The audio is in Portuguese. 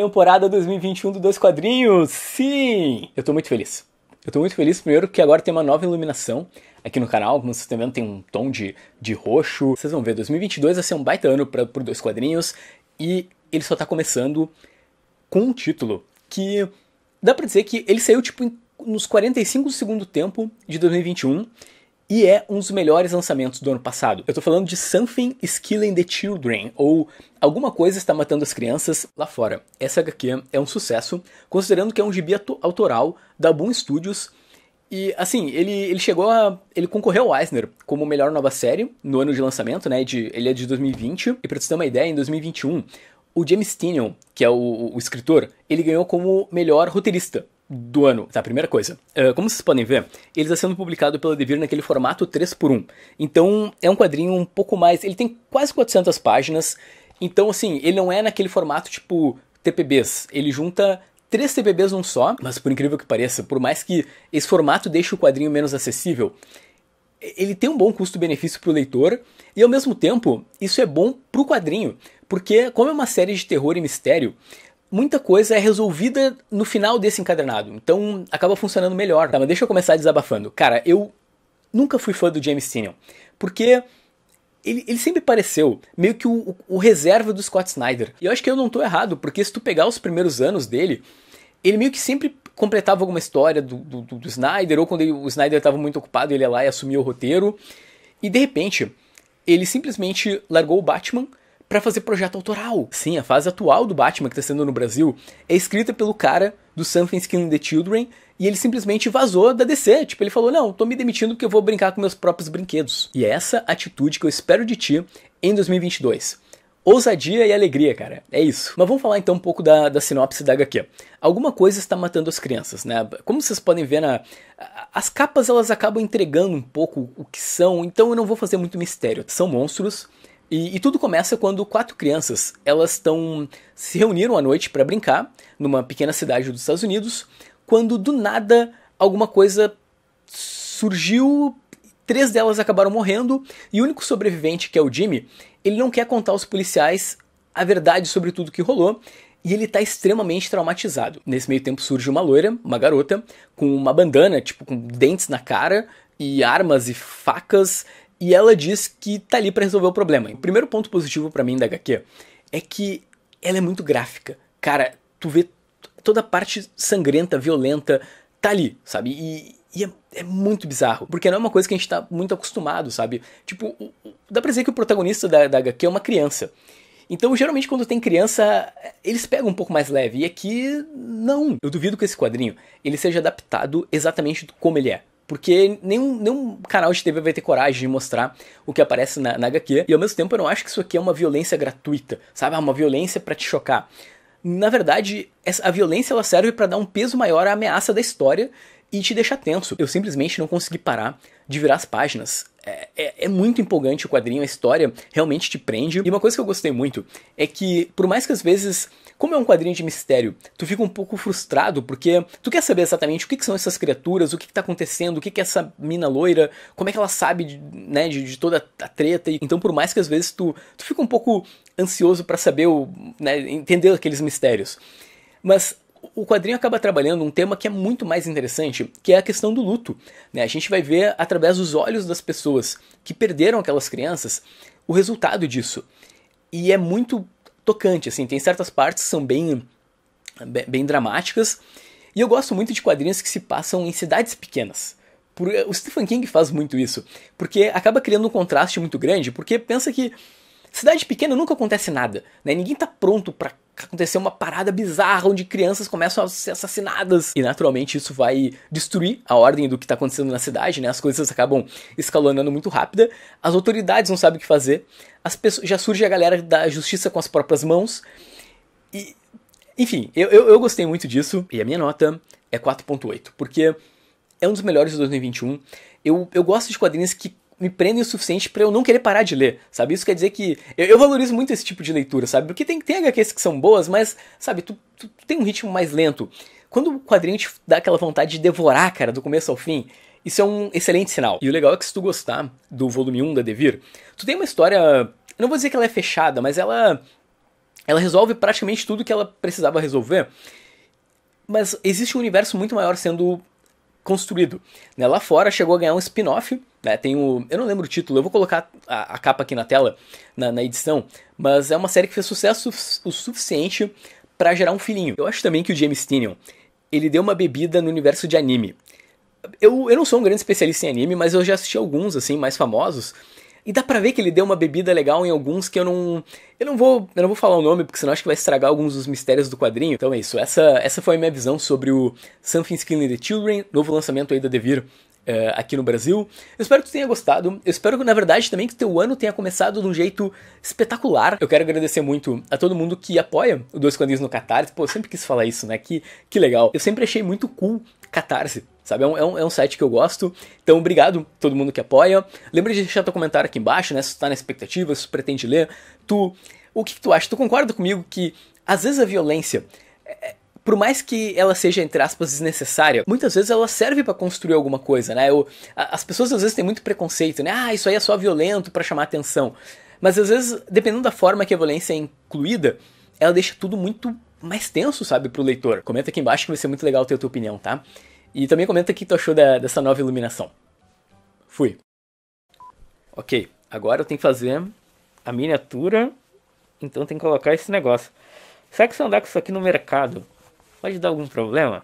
temporada 2021 do Dois Quadrinhos. Sim! Eu tô muito feliz. Eu tô muito feliz, primeiro, que agora tem uma nova iluminação aqui no canal. Como vocês estão vendo, tem um tom de, de roxo. Vocês vão ver, 2022 vai ser um baita ano para Dois Quadrinhos. E ele só tá começando com um título que dá pra dizer que ele saiu, tipo, nos 45 do segundo tempo de 2021 e é um dos melhores lançamentos do ano passado. Eu tô falando de Something is Killing the Children, ou Alguma Coisa Está Matando as Crianças lá fora. Essa HQ é um sucesso, considerando que é um gibi autoral da Boom Studios. E assim, ele, ele chegou a. Ele concorreu ao Eisner como melhor nova série no ano de lançamento, né? De, ele é de 2020. E pra você ter uma ideia, em 2021, o James Tinion, que é o, o escritor, ele ganhou como melhor roteirista do ano, tá? Primeira coisa. Uh, como vocês podem ver, ele está sendo publicado pela Devir naquele formato 3x1. Então, é um quadrinho um pouco mais... Ele tem quase 400 páginas. Então, assim, ele não é naquele formato tipo TPBs. Ele junta três TPBs num só. Mas, por incrível que pareça, por mais que esse formato deixe o quadrinho menos acessível, ele tem um bom custo-benefício para o leitor. E, ao mesmo tempo, isso é bom para o quadrinho. Porque, como é uma série de terror e mistério, muita coisa é resolvida no final desse encadernado. Então acaba funcionando melhor. Tá, mas deixa eu começar desabafando. Cara, eu nunca fui fã do James Tynion. Porque ele, ele, sempre pareceu meio que o, o, reserva do Scott Snyder. E eu acho que eu não estou errado, porque se tu pegar os primeiros anos dele, ele meio que sempre completava alguma história do, do, do Snyder, ou quando ele, o Snyder estava muito ocupado, ele ia lá e assumia o roteiro. E de repente, ele simplesmente largou o Batman para fazer projeto autoral. Sim, a fase atual do Batman que está sendo no Brasil é escrita pelo cara do Something Skin the Children e ele simplesmente vazou da DC. Tipo, ele falou: Não, tô me demitindo porque eu vou brincar com meus próprios brinquedos. E é essa atitude que eu espero de ti em 2022. Ousadia e alegria, cara. É isso. Mas vamos falar então um pouco da, da sinopse da HQ. Alguma coisa está matando as crianças, né? Como vocês podem ver na. As capas elas acabam entregando um pouco o que são, então eu não vou fazer muito mistério. São monstros e, e, tudo começa quando quatro crianças, elas estão se reuniram à noite para brincar numa pequena cidade dos Estados Unidos, quando do nada alguma coisa surgiu, três delas acabaram morrendo e o único sobrevivente, que é o Jimmy, ele não quer contar aos policiais a verdade sobre tudo que rolou e ele está extremamente traumatizado. Nesse meio tempo surge uma loira, uma garota, com uma bandana, tipo com dentes na cara e armas e facas e ela diz que tá ali para resolver o problema. O primeiro ponto positivo para mim da HQ é que ela é muito gráfica. Cara, tu vê toda a parte sangrenta, violenta, tá ali, sabe? E, e é, é, muito bizarro, porque não é uma coisa que a gente tá muito acostumado, sabe? Tipo, dá pra dizer que o protagonista da, da HQ é uma criança. Então, geralmente, quando tem criança, eles pegam um pouco mais leve. E aqui, não. Eu duvido que esse quadrinho ele seja adaptado exatamente como ele é. Porque nenhum, nenhum canal de TV vai ter coragem de mostrar o que aparece na, na HQ. E ao mesmo tempo eu não acho que isso aqui é uma violência gratuita, sabe? É uma violência para te chocar. Na verdade, a violência ela serve para dar um peso maior à ameaça da história e te deixa tenso. Eu simplesmente não consegui parar de virar as páginas. É, é, é, muito empolgante o quadrinho, a história realmente te prende. E uma coisa que eu gostei muito é que, por mais que às vezes, como é um quadrinho de mistério, tu fica um pouco frustrado porque tu quer saber exatamente o que, que são essas criaturas, o que, está acontecendo, o que, que é essa mina loira, como é que ela sabe de, né, de, de toda a treta. Então, por mais que às vezes tu, tu fica um pouco ansioso para saber, o, né, entender aqueles mistérios. Mas o quadrinho acaba trabalhando um tema que é muito mais interessante, que é a questão do luto. Né? A gente vai ver através dos olhos das pessoas que perderam aquelas crianças o resultado disso. E é muito tocante, assim, tem certas partes que são bem, bem, bem dramáticas. E eu gosto muito de quadrinhos que se passam em cidades pequenas. Por, o Stephen King faz muito isso, porque acaba criando um contraste muito grande, porque pensa que cidade pequena nunca acontece nada, né? Ninguém está pronto para aconteceu uma parada bizarra onde crianças começam a ser assassinadas. E naturalmente isso vai destruir a ordem do que está acontecendo na cidade, né? As coisas acabam escalonando muito rápida. As autoridades não sabem o que fazer. As pessoas, já surge a galera da justiça com as próprias mãos. E enfim, eu, eu, eu gostei muito disso e a minha nota é 4.8, porque é um dos melhores de 2021. Eu, eu gosto de quadrinhos que me prendem o suficiente para eu não querer parar de ler, sabe? Isso quer dizer que eu, eu, valorizo muito esse tipo de leitura, sabe? Porque tem, tem HQs que são boas, mas, sabe, tu, tu, tu tem um ritmo mais lento. Quando o quadrinho te dá aquela vontade de devorar, cara, do começo ao fim, isso é um excelente sinal. E o legal é que se tu gostar do volume 1 da Devir, tu tem uma história, eu não vou dizer que ela é fechada, mas ela ela resolve praticamente tudo que ela precisava resolver. Mas existe um universo muito maior sendo construído. Né? Lá fora chegou a ganhar um spin-off né? Tem o, eu não lembro o título, eu vou colocar a, a capa aqui na tela, na, na, edição, mas é uma série que fez sucesso o suficiente para gerar um filhinho. Eu acho também que o James Tynion, ele deu uma bebida no universo de anime. Eu, eu não sou um grande especialista em anime, mas eu já assisti alguns, assim, mais famosos, e dá pra ver que ele deu uma bebida legal em alguns que eu não. Eu não vou. Eu não vou falar o nome, porque senão acho que vai estragar alguns dos mistérios do quadrinho. Então é isso. Essa, essa foi a minha visão sobre o Something Killing the Children, novo lançamento aí da Devir uh, aqui no Brasil. Eu espero que tu tenha gostado. Eu espero que, na verdade, também que teu ano tenha começado de um jeito espetacular. Eu quero agradecer muito a todo mundo que apoia o Dois Quadrinhos no Catarse. Pô, eu sempre quis falar isso, né? Que, que legal. Eu sempre achei muito cool Catarse. Sabe, é um, é um, é, um, site que eu gosto. Então, obrigado a todo mundo que apoia. Lembra de deixar teu comentário aqui embaixo, né? Se tu tá na expectativa, se tu pretende ler. Tu. O que, que tu acha? Tu concorda comigo que às vezes a violência por mais que ela seja, entre aspas, desnecessária, muitas vezes ela serve para construir alguma coisa, né? Eu, as pessoas às vezes têm muito preconceito, né? Ah, isso aí é só violento para chamar atenção. Mas às vezes, dependendo da forma que a violência é incluída, ela deixa tudo muito mais tenso, sabe, pro leitor. Comenta aqui embaixo que vai ser muito legal ter a tua opinião, tá? E também comenta o que tu achou da, dessa nova iluminação. Fui. Ok, agora eu tenho que fazer a miniatura, então tem que colocar esse negócio. Será que se eu andar com isso aqui no mercado, pode dar algum problema?